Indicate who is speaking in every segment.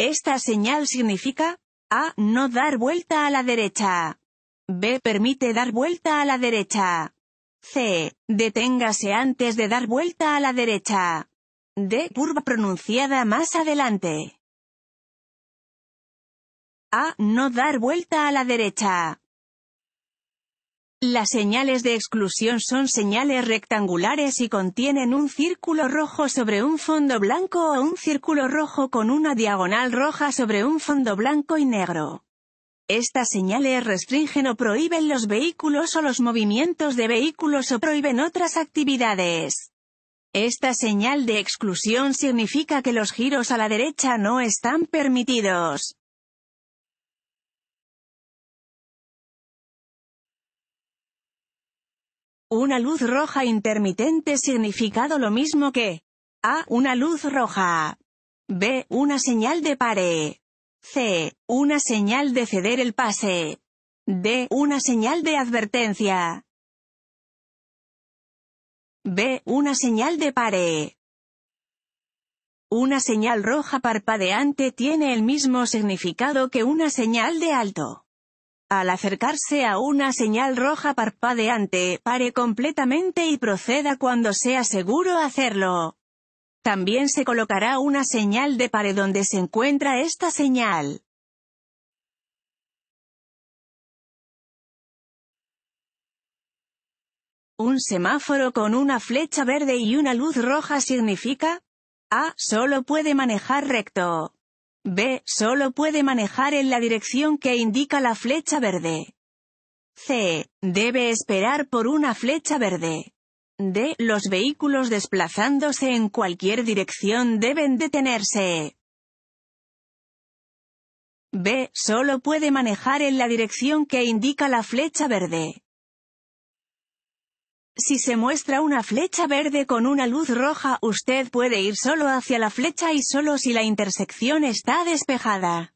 Speaker 1: Esta señal
Speaker 2: significa A. No dar vuelta a la derecha. B. Permite dar vuelta a la derecha. C. Deténgase antes de dar vuelta a la derecha. D. Curva pronunciada más adelante. A. No dar vuelta a la derecha. Las señales de exclusión son señales rectangulares y contienen un círculo rojo sobre un fondo blanco o un círculo rojo con una diagonal roja sobre un fondo blanco y negro. Estas señales restringen o prohíben los vehículos o los movimientos de vehículos o prohíben otras actividades. Esta señal de exclusión significa que los giros a la derecha no están permitidos. Una luz roja intermitente significado lo mismo que A. Una luz roja. B. Una señal de pare. C. Una señal de ceder el pase. D. Una señal de advertencia.
Speaker 1: B. Una señal de pare.
Speaker 2: Una señal roja parpadeante tiene el mismo significado que una señal de alto. Al acercarse a una señal roja parpadeante, pare completamente y proceda cuando sea seguro hacerlo. También se colocará una señal de pare donde se encuentra esta señal. Un semáforo con una flecha verde y una luz roja significa A. Solo puede manejar recto. B. Solo puede manejar en la dirección que indica la flecha verde. C. Debe esperar por una flecha verde. D. Los vehículos desplazándose en cualquier dirección deben detenerse. B. Solo puede manejar en la dirección que indica la flecha verde. Si se muestra una flecha verde con una luz roja, usted puede ir solo hacia la flecha y solo si la intersección está despejada.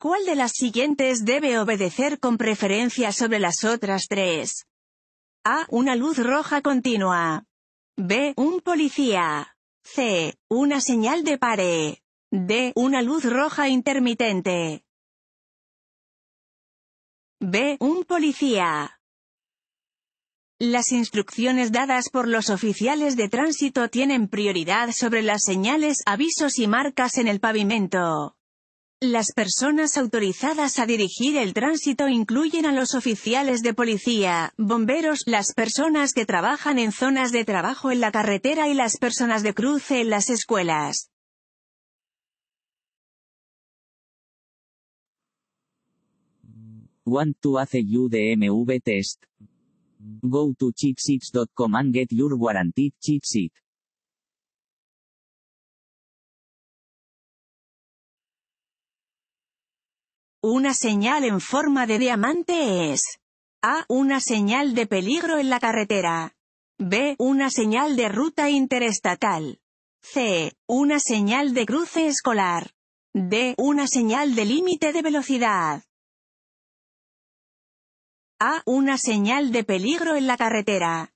Speaker 2: ¿Cuál de las siguientes debe obedecer con preferencia sobre las otras tres? A. Una luz roja continua. B. Un policía. C. Una señal de pare. D. Una luz roja
Speaker 1: intermitente. B. Un policía.
Speaker 2: Las instrucciones dadas por los oficiales de tránsito tienen prioridad sobre las señales, avisos y marcas en el pavimento. Las personas autorizadas a dirigir el tránsito incluyen a los oficiales de policía, bomberos, las personas que trabajan en zonas de trabajo en la carretera y las personas de cruce en las escuelas.
Speaker 1: Want to have you test? Go to cheatsheets.com and get your warranted
Speaker 2: Una señal en forma de diamante es A. Una señal de peligro en la carretera. B. Una señal de ruta interestatal. C. Una señal de cruce escolar. D. Una
Speaker 1: señal de límite de velocidad. A.
Speaker 2: Una señal de peligro en la carretera.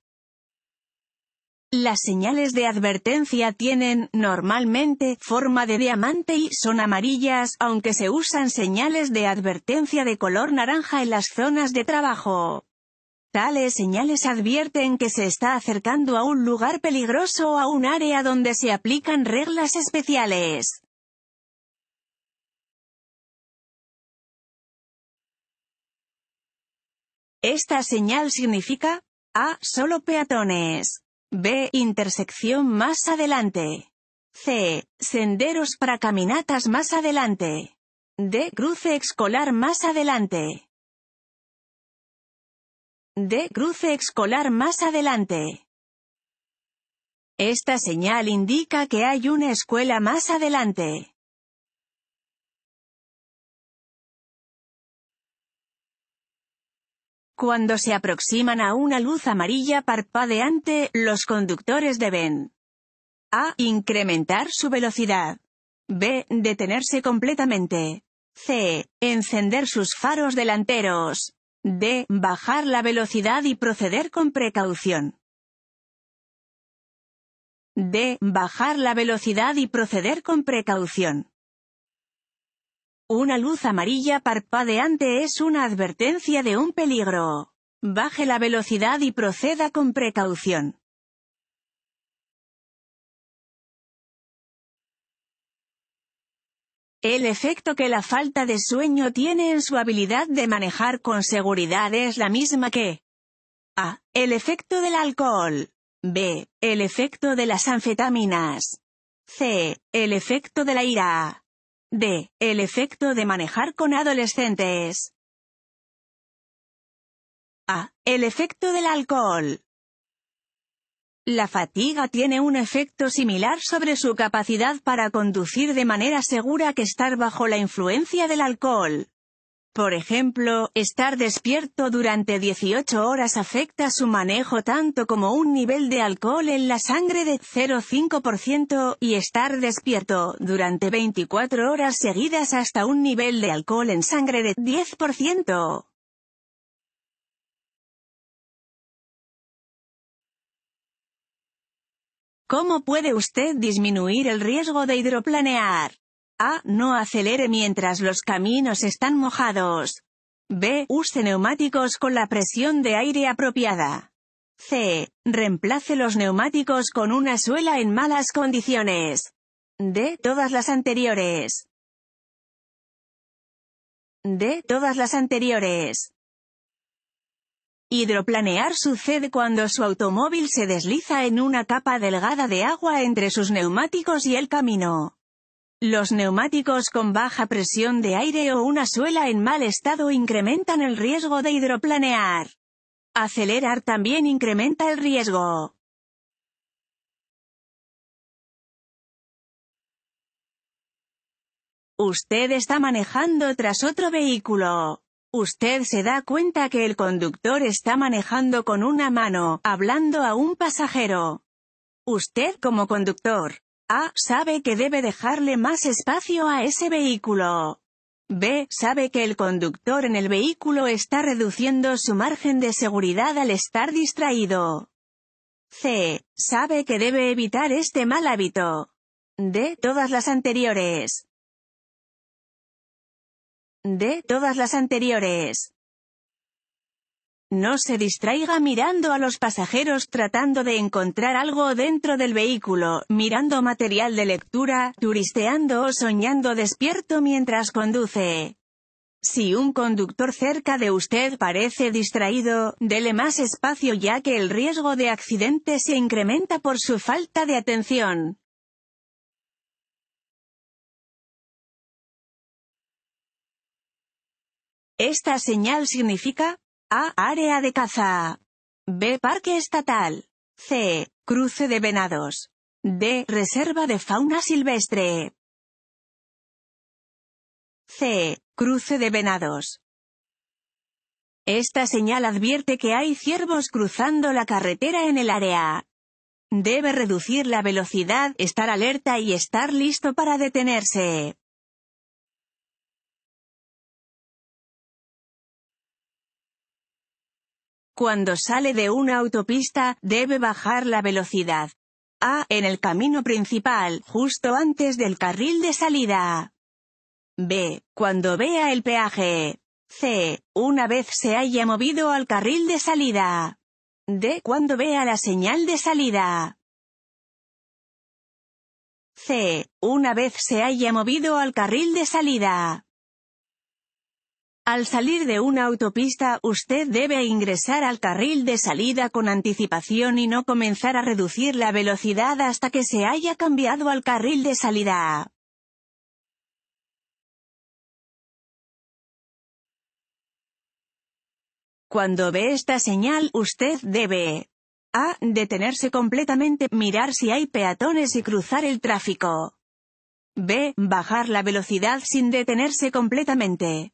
Speaker 2: Las señales de advertencia tienen, normalmente, forma de diamante y son amarillas, aunque se usan señales de advertencia de color naranja en las zonas de trabajo. Tales señales advierten que se está acercando a un lugar peligroso o a un área donde se aplican reglas especiales. Esta señal significa A. Solo peatones. B. Intersección más adelante. C. Senderos para caminatas más adelante. D. Cruce escolar más adelante. D. Cruce escolar más adelante. Esta señal indica que hay una escuela más adelante. Cuando se aproximan a una luz amarilla parpadeante, los conductores deben a. Incrementar su velocidad. b. Detenerse completamente. c. Encender sus faros delanteros. d. Bajar
Speaker 1: la velocidad y proceder con precaución.
Speaker 2: d. Bajar la velocidad y proceder con precaución. Una luz amarilla parpadeante es una advertencia de un peligro. Baje la velocidad y proceda con precaución. El efecto que la falta de sueño tiene en su habilidad de manejar con seguridad es la misma que A. El efecto del alcohol. B. El efecto de las anfetaminas. C. El efecto de la ira. D. El
Speaker 1: efecto de manejar con adolescentes.
Speaker 2: A. El efecto del alcohol. La fatiga tiene un efecto similar sobre su capacidad para conducir de manera segura que estar bajo la influencia del alcohol. Por ejemplo, estar despierto durante 18 horas afecta su manejo tanto como un nivel de alcohol en la sangre de 0,5% y estar despierto durante 24 horas seguidas hasta un nivel de alcohol en sangre de 10%. ¿Cómo puede usted disminuir el riesgo de hidroplanear? A. No acelere mientras los caminos están mojados. B. Use neumáticos con la presión de aire apropiada. C. Reemplace los neumáticos con una suela en malas condiciones. D. Todas las anteriores. D. Todas las anteriores. Hidroplanear sucede cuando su automóvil se desliza en una capa delgada de agua entre sus neumáticos y el camino. Los neumáticos con baja presión de aire o una suela en mal estado incrementan el riesgo de hidroplanear. Acelerar también incrementa el riesgo. Usted está manejando tras otro vehículo. Usted se da cuenta que el conductor está manejando con una mano, hablando a un pasajero. Usted como conductor a. Sabe que debe dejarle más espacio a ese vehículo. B. Sabe que el conductor en el vehículo está reduciendo su margen de seguridad al estar distraído. C. Sabe que debe evitar este mal hábito. D. Todas las anteriores. D. Todas las anteriores. No se distraiga mirando a los pasajeros tratando de encontrar algo dentro del vehículo, mirando material de lectura, turisteando o soñando despierto mientras conduce. Si un conductor cerca de usted parece distraído, dele más espacio ya que el riesgo de accidente se incrementa por su falta de
Speaker 1: atención.
Speaker 2: Esta señal significa, a. Área de caza. B. Parque estatal. C. Cruce de venados.
Speaker 1: D. Reserva de fauna silvestre.
Speaker 2: C. Cruce de venados. Esta señal advierte que hay ciervos cruzando la carretera en el área. Debe reducir la velocidad, estar alerta y estar listo para detenerse. Cuando sale de una autopista, debe bajar la velocidad. A. En el camino principal, justo antes del carril de salida. B. Cuando vea el peaje. C. Una vez se haya movido al carril de salida. D. Cuando vea la señal de salida. C. Una vez se haya movido al carril de salida. Al salir de una autopista, usted debe ingresar al carril de salida con anticipación y no comenzar a reducir la velocidad hasta que se haya cambiado al carril de salida.
Speaker 1: Cuando ve
Speaker 2: esta señal, usted debe a. Detenerse completamente, mirar si hay peatones y cruzar el tráfico. b. Bajar la velocidad sin detenerse completamente.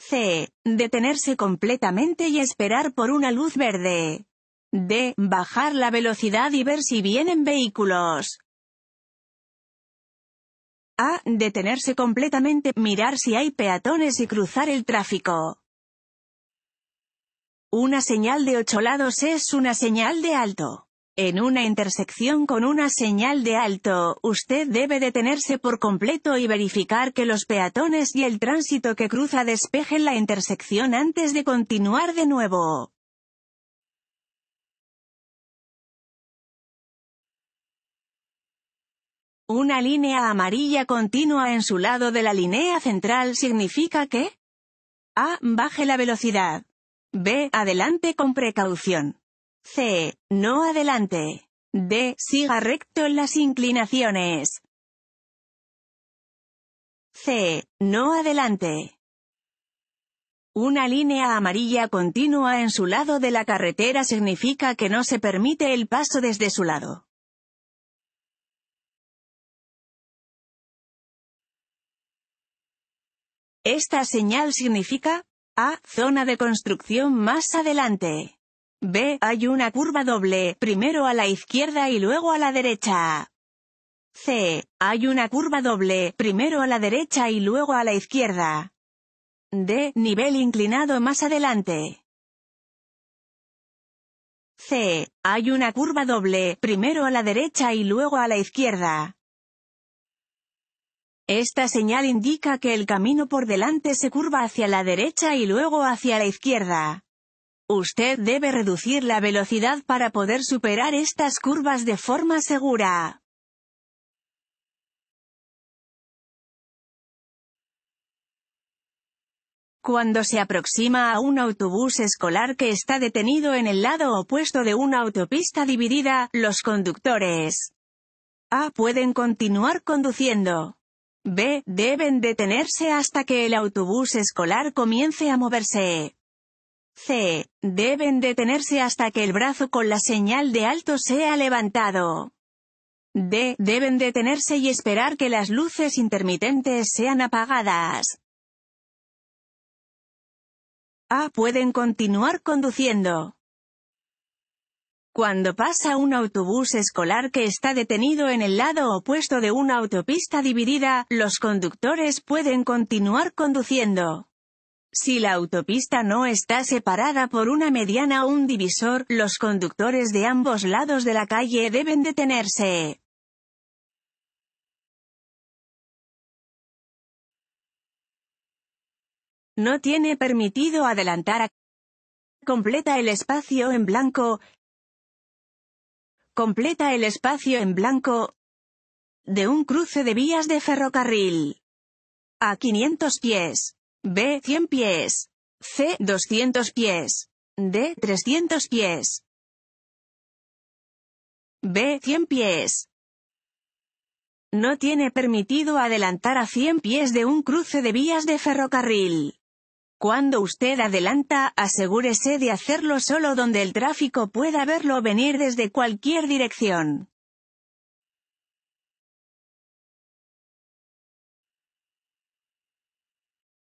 Speaker 2: C. Detenerse completamente y esperar por una luz verde. D. Bajar la velocidad y ver si vienen vehículos.
Speaker 1: A. Detenerse completamente, mirar
Speaker 2: si hay peatones y cruzar el tráfico. Una señal de ocho lados es una señal de alto. En una intersección con una señal de alto, usted debe detenerse por completo y verificar que los peatones y el tránsito que cruza despejen la intersección antes de continuar de nuevo. Una línea amarilla continua en su lado de la línea central significa que A. Baje la velocidad. B. Adelante con precaución. C. No adelante. D. Siga recto en
Speaker 1: las inclinaciones. C. No
Speaker 2: adelante. Una línea amarilla continua en su lado de la carretera significa que no se permite el paso desde su lado. Esta señal significa A. Zona de construcción más adelante. B. Hay una curva doble, primero a la izquierda y luego a la derecha. C. Hay una curva doble, primero a la derecha y luego a la izquierda. D. Nivel inclinado más adelante. C. Hay una curva doble, primero a la derecha y luego a la izquierda. Esta señal indica que el camino por delante se curva hacia la derecha y luego hacia la izquierda. Usted debe reducir la velocidad para poder superar estas curvas de forma segura. Cuando se aproxima a un autobús escolar que está detenido en el lado opuesto de una autopista dividida, los conductores A. Pueden continuar conduciendo. B. Deben detenerse hasta que el autobús escolar comience a moverse. C. Deben detenerse hasta que el brazo con la señal de alto sea levantado. D. Deben detenerse y esperar que las luces intermitentes sean apagadas. A. Pueden continuar conduciendo. Cuando pasa un autobús escolar que está detenido en el lado opuesto de una autopista dividida, los conductores pueden continuar conduciendo. Si la autopista no está separada por una mediana o un divisor, los conductores de ambos lados de la calle deben detenerse.
Speaker 1: No tiene permitido adelantar a... Completa el espacio en blanco. Completa el espacio en blanco
Speaker 2: de un cruce de vías de ferrocarril. A 500 pies. B. 100 pies. C. 200 pies. D.
Speaker 1: 300 pies. B. 100 pies.
Speaker 2: No tiene permitido adelantar a 100 pies de un cruce de vías de ferrocarril. Cuando usted adelanta, asegúrese de hacerlo solo donde el tráfico pueda verlo venir desde cualquier dirección.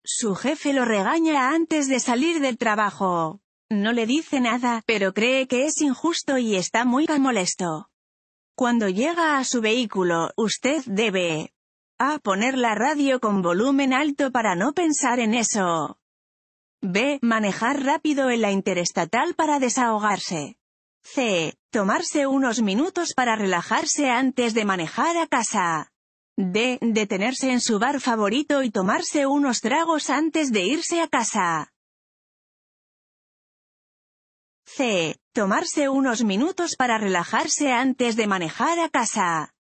Speaker 2: Su jefe lo regaña antes de salir del trabajo. No le dice nada, pero cree que es injusto y está muy molesto. Cuando llega a su vehículo, usted debe a. Poner la radio con volumen alto para no pensar en eso. B. Manejar rápido en la interestatal para desahogarse. C. Tomarse unos minutos para relajarse antes de manejar a casa. D. Detenerse en su bar favorito y tomarse unos tragos antes de irse a casa. C. Tomarse unos minutos para relajarse antes de manejar a casa.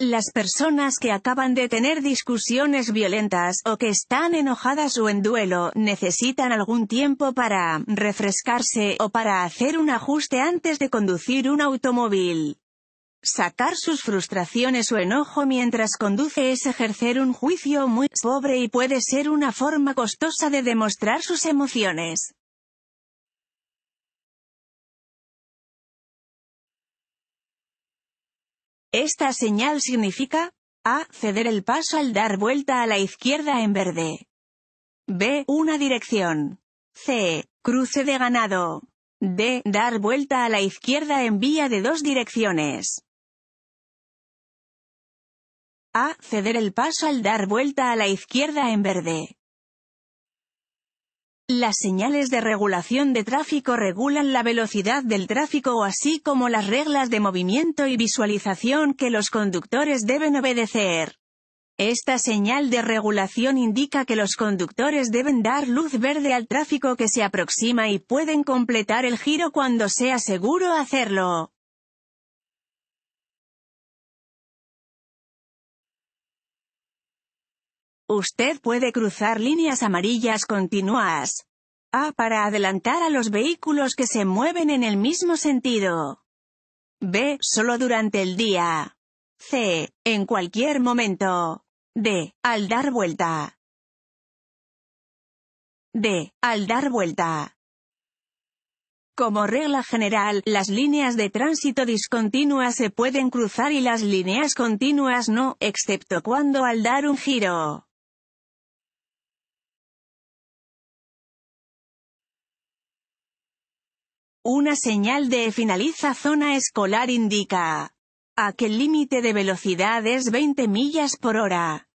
Speaker 2: Las personas que acaban de tener discusiones violentas o que están enojadas o en duelo necesitan algún tiempo para refrescarse o para hacer un ajuste antes de conducir un automóvil. Sacar sus frustraciones o enojo mientras conduce es ejercer un juicio muy pobre y puede ser una forma costosa de demostrar sus emociones. Esta señal significa a. Ceder el paso al dar vuelta a la izquierda en verde. B. Una dirección. C. Cruce de ganado. D. Dar vuelta a la izquierda en vía de dos direcciones.
Speaker 1: A. Ceder el paso al dar vuelta a la
Speaker 2: izquierda en verde. Las señales de regulación de tráfico regulan la velocidad del tráfico así como las reglas de movimiento y visualización que los conductores deben obedecer. Esta señal de regulación indica que los conductores deben dar luz verde al tráfico que se aproxima y pueden completar el giro cuando sea seguro hacerlo. Usted puede cruzar líneas amarillas continuas. A para adelantar a los vehículos que se mueven en el mismo sentido. B. Solo durante el día. C. En cualquier momento. D. Al dar
Speaker 1: vuelta. D. Al dar vuelta.
Speaker 2: Como regla general, las líneas de tránsito discontinuas se pueden cruzar y las líneas continuas no, excepto cuando al dar un giro. Una señal de finaliza zona escolar indica a que el límite de velocidad es 20 millas por hora.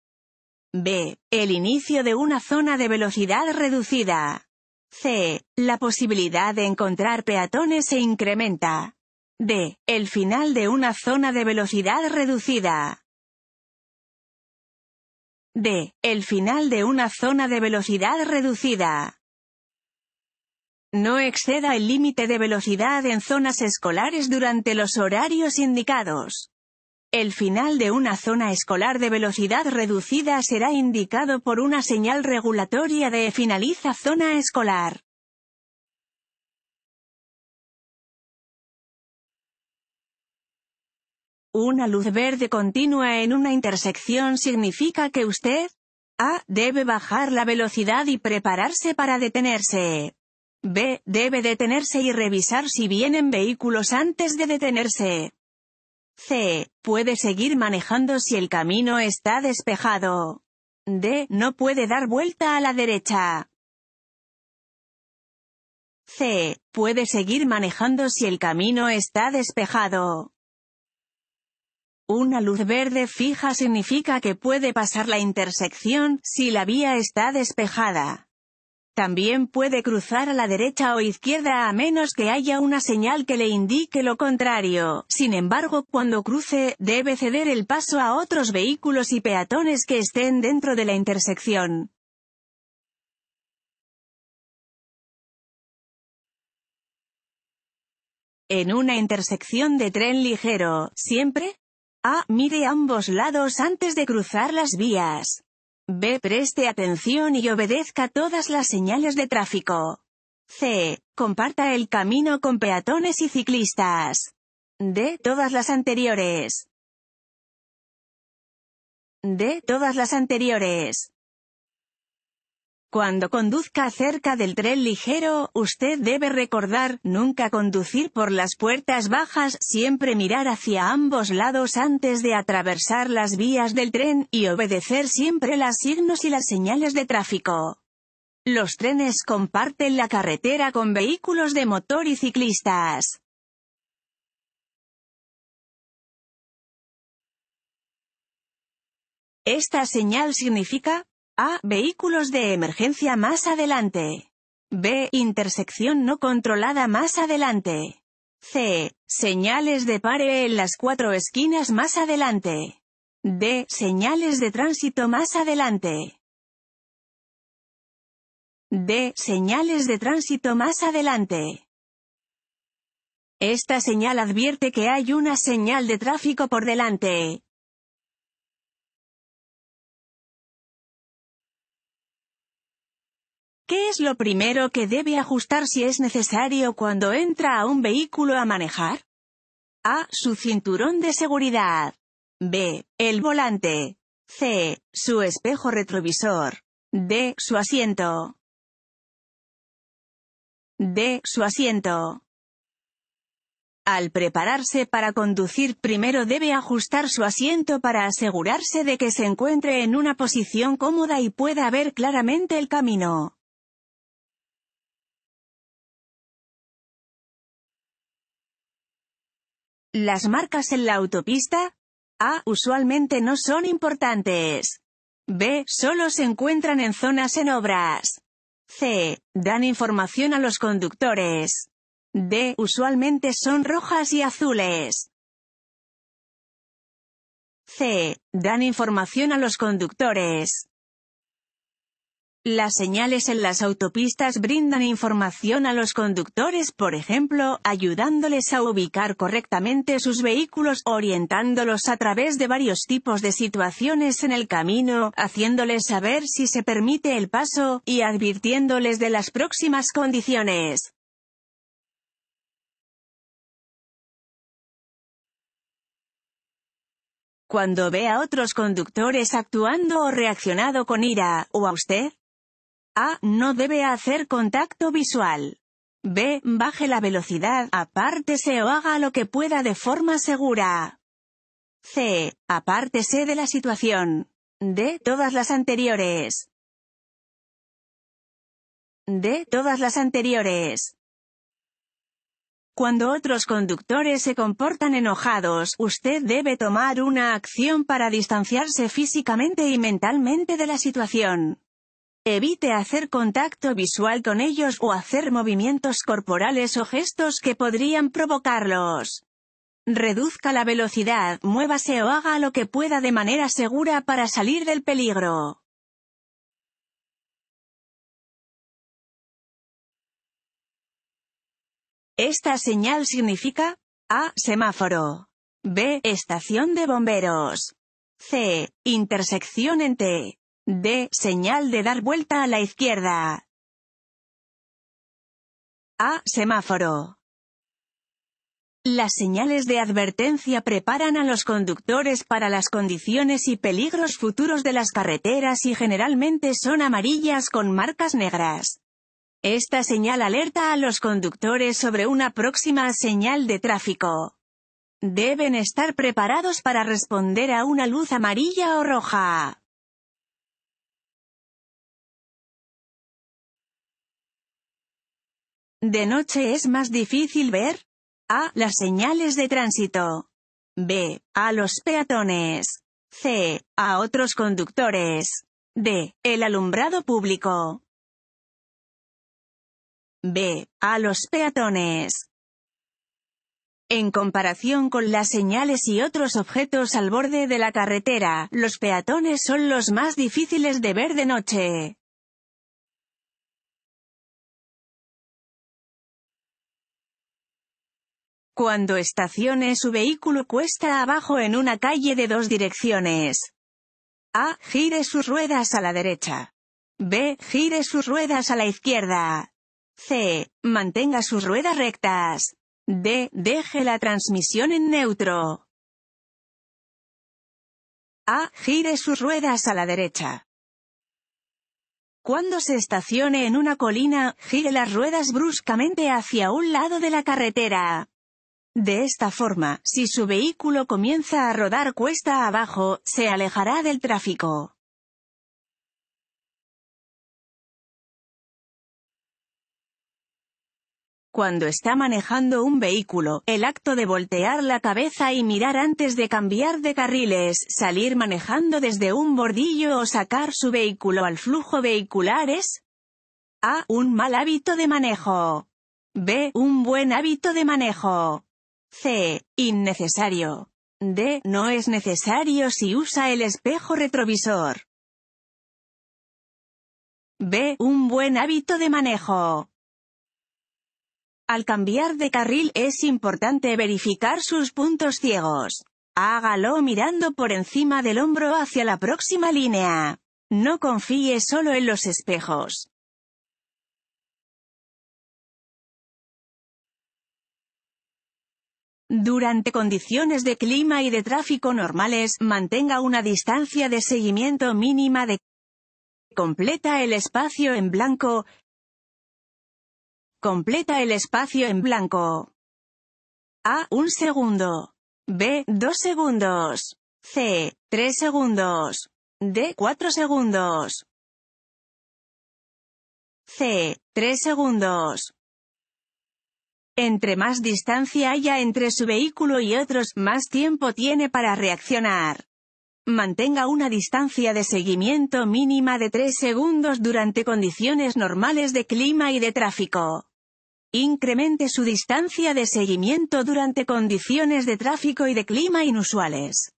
Speaker 2: B. El inicio de una zona de velocidad reducida. C. La posibilidad de encontrar peatones se incrementa. D. El final de una zona de velocidad reducida.
Speaker 1: D. El
Speaker 2: final de una zona de velocidad reducida. No exceda el límite de velocidad en zonas escolares durante los horarios indicados. El final de una zona escolar de velocidad reducida será indicado por una señal regulatoria de finaliza zona escolar. Una luz verde continua en una intersección significa que usted, A, debe bajar la velocidad y prepararse para detenerse. B. Debe detenerse y revisar si vienen vehículos antes de detenerse. C. Puede seguir manejando si el camino está despejado. D.
Speaker 1: No puede dar vuelta a la derecha. C.
Speaker 2: Puede seguir manejando si el camino está despejado. Una luz verde fija significa que puede pasar la intersección si la vía está despejada. También puede cruzar a la derecha o izquierda a menos que haya una señal que le indique lo contrario. Sin embargo, cuando cruce, debe ceder el paso a otros vehículos y peatones que estén dentro de la
Speaker 1: intersección.
Speaker 2: En una intersección de tren ligero, siempre, A. Ah, mire ambos lados antes de cruzar las vías. B. Preste atención y obedezca todas las señales de tráfico. C. Comparta el camino con peatones y ciclistas. D. Todas las anteriores.
Speaker 1: D. Todas las anteriores.
Speaker 2: Cuando conduzca cerca del tren ligero, usted debe recordar, nunca conducir por las puertas bajas, siempre mirar hacia ambos lados antes de atravesar las vías del tren, y obedecer siempre las signos y las señales de tráfico. Los trenes comparten la carretera con vehículos
Speaker 1: de motor y ciclistas.
Speaker 2: Esta señal significa, a. Vehículos de emergencia más adelante. B. Intersección no controlada más adelante. C. Señales de pare en las cuatro esquinas más adelante. D. Señales de tránsito más adelante. D. Señales de tránsito más
Speaker 1: adelante. Esta señal advierte que hay una señal de tráfico por delante.
Speaker 2: ¿Qué es lo primero que debe ajustar si es necesario cuando entra a un vehículo a manejar? A. Su cinturón de seguridad. B. El volante. C. Su espejo retrovisor.
Speaker 1: D. Su asiento. D.
Speaker 2: Su asiento. Al prepararse para conducir primero debe ajustar su asiento para asegurarse de que se encuentre en una posición cómoda y pueda ver claramente el camino.
Speaker 1: Las marcas en la
Speaker 2: autopista A. Usualmente no son importantes. B. Solo se encuentran en zonas en obras. C. Dan información a los conductores. D. Usualmente son rojas y azules. C. Dan información a los conductores. Las señales en las autopistas brindan información a los conductores, por ejemplo, ayudándoles a ubicar correctamente sus vehículos, orientándolos a través de varios tipos de situaciones en el camino, haciéndoles saber si se permite el paso, y advirtiéndoles de las próximas condiciones. Cuando ve a otros conductores actuando o reaccionado con ira, o a usted, a. No debe hacer contacto visual. B. Baje la velocidad, apártese o haga lo que pueda de forma segura. C. Apártese de la situación. D. Todas las anteriores.
Speaker 1: D. Todas las anteriores.
Speaker 2: Cuando otros conductores se comportan enojados, usted debe tomar una acción para distanciarse físicamente y mentalmente de la situación. Evite hacer contacto visual con ellos o hacer movimientos corporales o gestos que podrían provocarlos. Reduzca la velocidad, muévase o haga lo que pueda de manera segura para salir del peligro. Esta señal significa A. Semáforo. B. Estación de bomberos. C. Intersección en T. D.
Speaker 1: Señal de dar vuelta a la izquierda. A.
Speaker 2: Semáforo. Las señales de advertencia preparan a los conductores para las condiciones y peligros futuros de las carreteras y generalmente son amarillas con marcas negras. Esta señal alerta a los conductores sobre una próxima señal de tráfico. Deben estar preparados para responder a una luz amarilla o roja.
Speaker 1: De noche
Speaker 2: es más difícil ver A. Las señales de tránsito. B. A los peatones. C. A otros conductores. D.
Speaker 1: El alumbrado público. B. A los
Speaker 2: peatones. En comparación con las señales y otros objetos al borde de la carretera, los peatones son los más difíciles de ver de
Speaker 1: noche.
Speaker 2: Cuando estacione su vehículo cuesta abajo en una calle de dos direcciones. A. Gire sus ruedas a la derecha. B. Gire sus ruedas a la izquierda. C. Mantenga sus ruedas rectas. D. Deje la transmisión en neutro.
Speaker 1: A. Gire sus ruedas a la derecha.
Speaker 2: Cuando se estacione en una colina, gire las ruedas bruscamente hacia un lado de la carretera. De esta forma, si su vehículo comienza a rodar cuesta abajo, se alejará del tráfico. Cuando está manejando un vehículo, el acto de voltear la cabeza y mirar antes de cambiar de carriles, salir manejando desde un bordillo o sacar su vehículo al flujo vehicular es A. Un mal hábito de manejo. B. Un buen hábito de manejo. C. Innecesario. D. No es necesario si usa el espejo retrovisor. B. Un buen hábito de manejo. Al cambiar de carril es importante verificar sus puntos ciegos. Hágalo mirando por encima del hombro hacia la próxima línea. No confíe solo en los espejos. Durante condiciones de clima y de tráfico normales, mantenga una distancia de seguimiento mínima de Completa el espacio en blanco. Completa el espacio en blanco. A. Un segundo. B. Dos segundos. C. Tres segundos. D. Cuatro segundos.
Speaker 1: C. Tres segundos.
Speaker 2: Entre más distancia haya entre su vehículo y otros, más tiempo tiene para reaccionar. Mantenga una distancia de seguimiento mínima de 3 segundos durante condiciones normales de clima y de tráfico. Incremente su distancia de seguimiento durante condiciones de tráfico y de clima
Speaker 1: inusuales.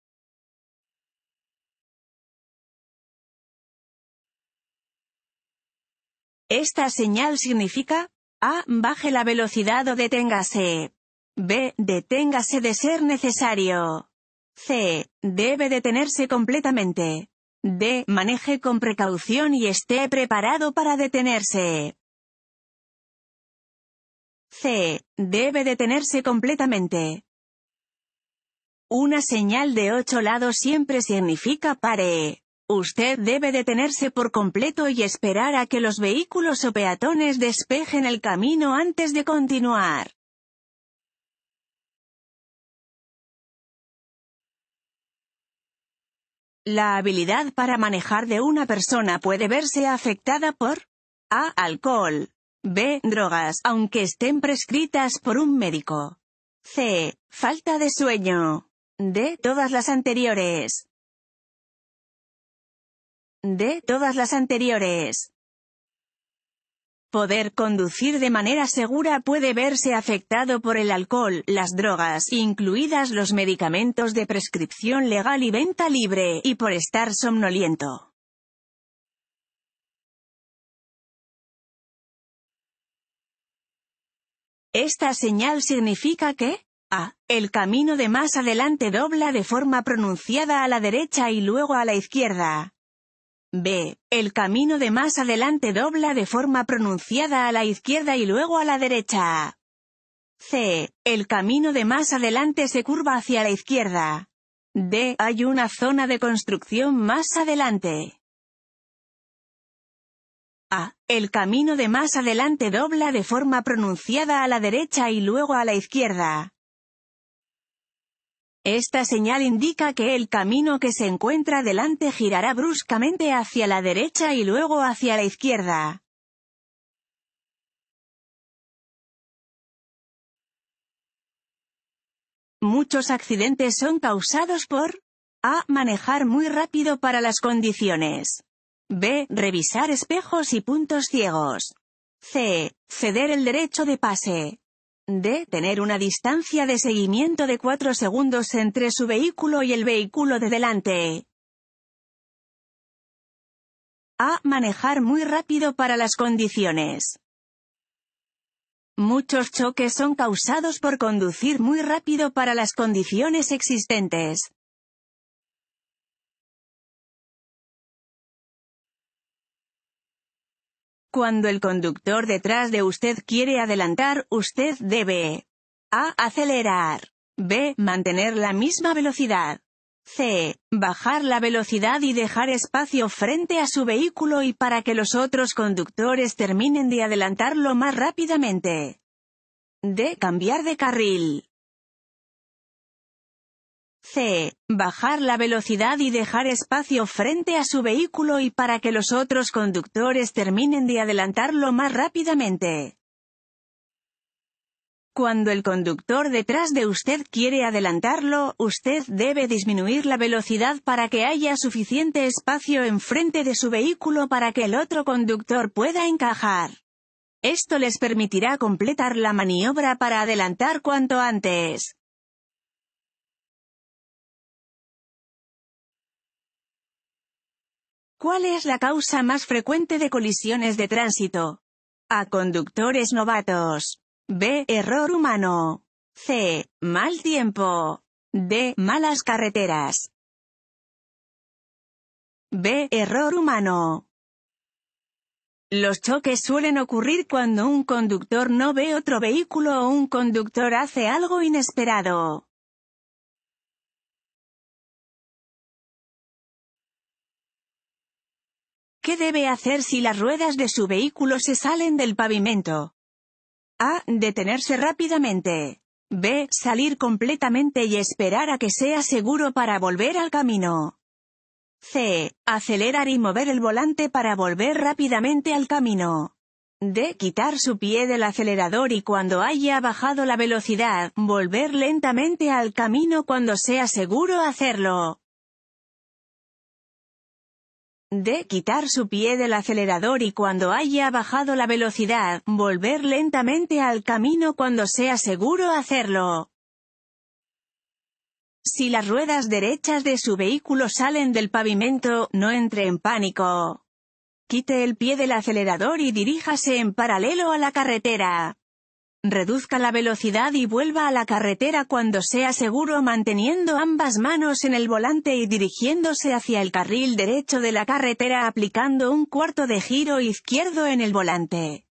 Speaker 2: Esta señal significa, a. Baje la velocidad o deténgase. B. Deténgase de ser necesario. C. Debe detenerse completamente. D. Maneje con precaución y esté preparado para detenerse. C. Debe detenerse completamente. Una señal de ocho lados siempre significa pare. Usted debe detenerse por completo y esperar a que los vehículos o peatones despejen el camino antes de
Speaker 1: continuar.
Speaker 2: La habilidad para manejar de una persona puede verse afectada por A. Alcohol. B. Drogas, aunque estén prescritas por un médico. C. Falta de sueño. D.
Speaker 1: Todas las anteriores de todas las
Speaker 2: anteriores. Poder conducir de manera segura puede verse afectado por el alcohol, las drogas, incluidas los medicamentos de prescripción legal y venta libre, y por estar somnoliento. Esta señal significa que a. El camino de más adelante dobla de forma pronunciada a la derecha y luego a la izquierda. B. El camino de más adelante dobla de forma pronunciada a la izquierda y luego a la derecha. C. El camino de más adelante se curva hacia la izquierda. D. Hay una zona de construcción más adelante. A. El camino de más adelante dobla de forma pronunciada a la derecha y luego a la izquierda. Esta señal indica que el camino que se encuentra delante girará bruscamente hacia la derecha y luego hacia la izquierda. Muchos accidentes son causados por a. Manejar muy rápido para las condiciones. b. Revisar espejos y puntos ciegos. c. Ceder el derecho de pase. D. Tener una distancia de seguimiento de 4 segundos entre su vehículo
Speaker 1: y el vehículo de delante. A.
Speaker 2: Manejar muy rápido para las condiciones. Muchos choques son causados por conducir muy rápido para las condiciones existentes. Cuando el conductor detrás de usted quiere adelantar, usted debe a. Acelerar. B. Mantener la misma velocidad. C. Bajar la velocidad y dejar espacio frente a su vehículo y para que los otros conductores terminen de adelantarlo más rápidamente.
Speaker 1: D. Cambiar de carril. C.
Speaker 2: Bajar la velocidad y dejar espacio frente a su vehículo y para que los otros conductores terminen de adelantarlo más rápidamente. Cuando el conductor detrás de usted quiere adelantarlo, usted debe disminuir la velocidad para que haya suficiente espacio enfrente de su vehículo para que el otro conductor pueda encajar. Esto les permitirá completar la maniobra para adelantar cuanto antes.
Speaker 1: ¿Cuál es la causa más
Speaker 2: frecuente de colisiones de tránsito? A. Conductores novatos. B. Error humano. C. Mal tiempo. D. Malas
Speaker 1: carreteras. B. Error humano.
Speaker 2: Los choques suelen ocurrir cuando un conductor no ve otro vehículo o un conductor hace algo inesperado. ¿Qué debe hacer si las ruedas de su vehículo se salen del pavimento? A. Detenerse rápidamente. B. Salir completamente y esperar a que sea seguro para volver al camino. C. Acelerar y mover el volante para volver rápidamente al camino. D. Quitar su pie del acelerador y cuando haya bajado la velocidad, volver lentamente al camino cuando sea seguro hacerlo. De Quitar su pie del acelerador y cuando haya bajado la velocidad, volver lentamente al camino cuando sea seguro hacerlo. Si las ruedas derechas de su vehículo salen del pavimento, no entre en pánico. Quite el pie del acelerador y diríjase en paralelo a la carretera. Reduzca la velocidad y vuelva a la carretera cuando sea seguro manteniendo ambas manos en el volante y dirigiéndose hacia el carril derecho de la carretera aplicando un cuarto de giro izquierdo en el volante.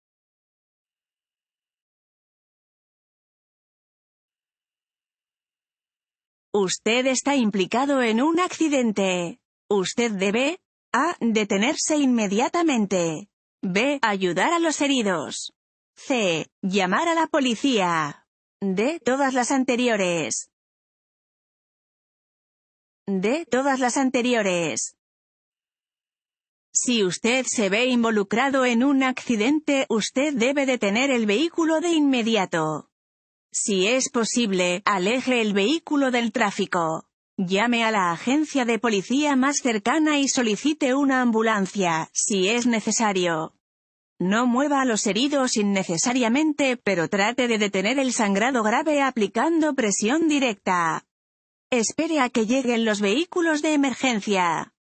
Speaker 1: Usted está
Speaker 2: implicado en un accidente. Usted debe A. Detenerse inmediatamente. B. Ayudar a los heridos. C. Llamar a la
Speaker 1: policía. D. Todas las anteriores.
Speaker 2: De Todas las anteriores. Si usted se ve involucrado en un accidente, usted debe detener el vehículo de inmediato. Si es posible, aleje el vehículo del tráfico. Llame a la agencia de policía más cercana y solicite una ambulancia, si es necesario. No mueva a los heridos innecesariamente, pero trate de detener el sangrado grave aplicando presión directa. Espere a que lleguen los vehículos de emergencia.